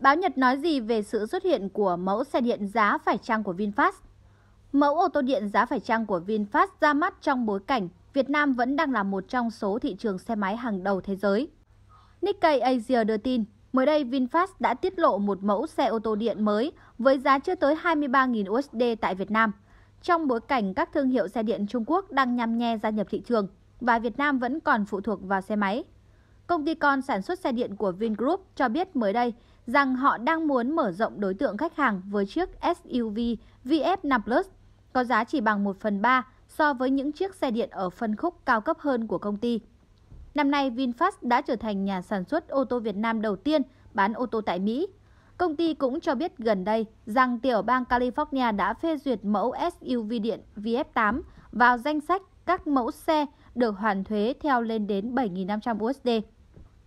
Báo Nhật nói gì về sự xuất hiện của mẫu xe điện giá phải chăng của VinFast? Mẫu ô tô điện giá phải chăng của VinFast ra mắt trong bối cảnh Việt Nam vẫn đang là một trong số thị trường xe máy hàng đầu thế giới. Nikkei Asia đưa tin, mới đây VinFast đã tiết lộ một mẫu xe ô tô điện mới với giá chưa tới 23.000 USD tại Việt Nam. Trong bối cảnh các thương hiệu xe điện Trung Quốc đang nhằm nhe gia nhập thị trường và Việt Nam vẫn còn phụ thuộc vào xe máy, công ty con sản xuất xe điện của Vingroup cho biết mới đây rằng họ đang muốn mở rộng đối tượng khách hàng với chiếc SUV VF5 Plus có giá chỉ bằng 1 phần 3 so với những chiếc xe điện ở phân khúc cao cấp hơn của công ty. Năm nay, VinFast đã trở thành nhà sản xuất ô tô Việt Nam đầu tiên bán ô tô tại Mỹ. Công ty cũng cho biết gần đây rằng tiểu bang California đã phê duyệt mẫu SUV điện VF8 vào danh sách các mẫu xe được hoàn thuế theo lên đến 7.500 USD.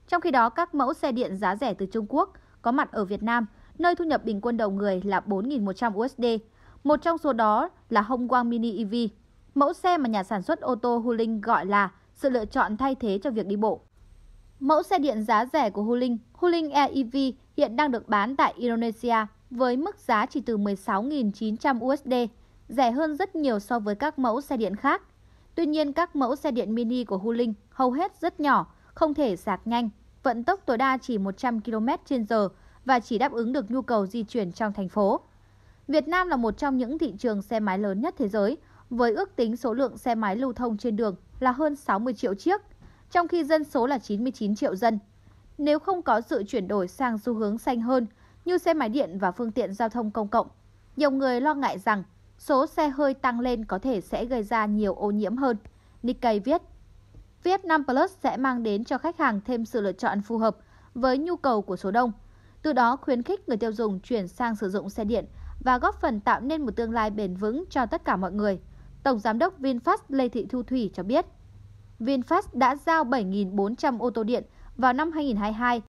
Trong khi đó, các mẫu xe điện giá rẻ từ Trung Quốc có mặt ở Việt Nam, nơi thu nhập bình quân đầu người là 4.100 USD. Một trong số đó là Quang Mini EV, mẫu xe mà nhà sản xuất ô tô Huling gọi là sự lựa chọn thay thế cho việc đi bộ. Mẫu xe điện giá rẻ của Huling, Huling EV hiện đang được bán tại Indonesia với mức giá chỉ từ 16.900 USD, rẻ hơn rất nhiều so với các mẫu xe điện khác. Tuy nhiên, các mẫu xe điện mini của Huling hầu hết rất nhỏ, không thể sạc nhanh, vận tốc tối đa chỉ 100 km h và chỉ đáp ứng được nhu cầu di chuyển trong thành phố. Việt Nam là một trong những thị trường xe máy lớn nhất thế giới, với ước tính số lượng xe máy lưu thông trên đường là hơn 60 triệu chiếc, trong khi dân số là 99 triệu dân. Nếu không có sự chuyển đổi sang xu hướng xanh hơn như xe máy điện và phương tiện giao thông công cộng, nhiều người lo ngại rằng số xe hơi tăng lên có thể sẽ gây ra nhiều ô nhiễm hơn. Nikkei viết. Vietnam Plus sẽ mang đến cho khách hàng thêm sự lựa chọn phù hợp với nhu cầu của số đông, từ đó khuyến khích người tiêu dùng chuyển sang sử dụng xe điện và góp phần tạo nên một tương lai bền vững cho tất cả mọi người. Tổng giám đốc VinFast Lê Thị Thu Thủy cho biết, VinFast đã giao 7.400 ô tô điện vào năm 2022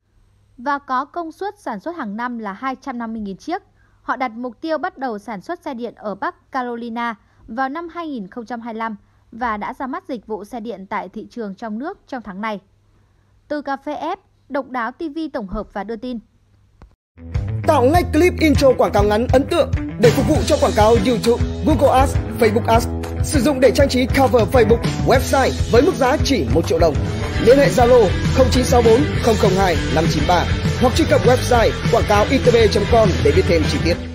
và có công suất sản xuất hàng năm là 250.000 chiếc. Họ đặt mục tiêu bắt đầu sản xuất xe điện ở Bắc Carolina vào năm 2025 và đã ra mắt dịch vụ xe điện tại thị trường trong nước trong tháng này. Từ cà phê ép, độc đáo TV tổng hợp và đưa tin. Tạo ngay clip intro quảng cáo ngắn ấn tượng để phục vụ cho quảng cáo YouTube, Google Ads, Facebook Ads. Sử dụng để trang trí cover Facebook, website với mức giá chỉ 1 triệu đồng. Liên hệ Zalo 0964 002 593 hoặc truy cập website quảng cáo itb.com để biết thêm chi tiết.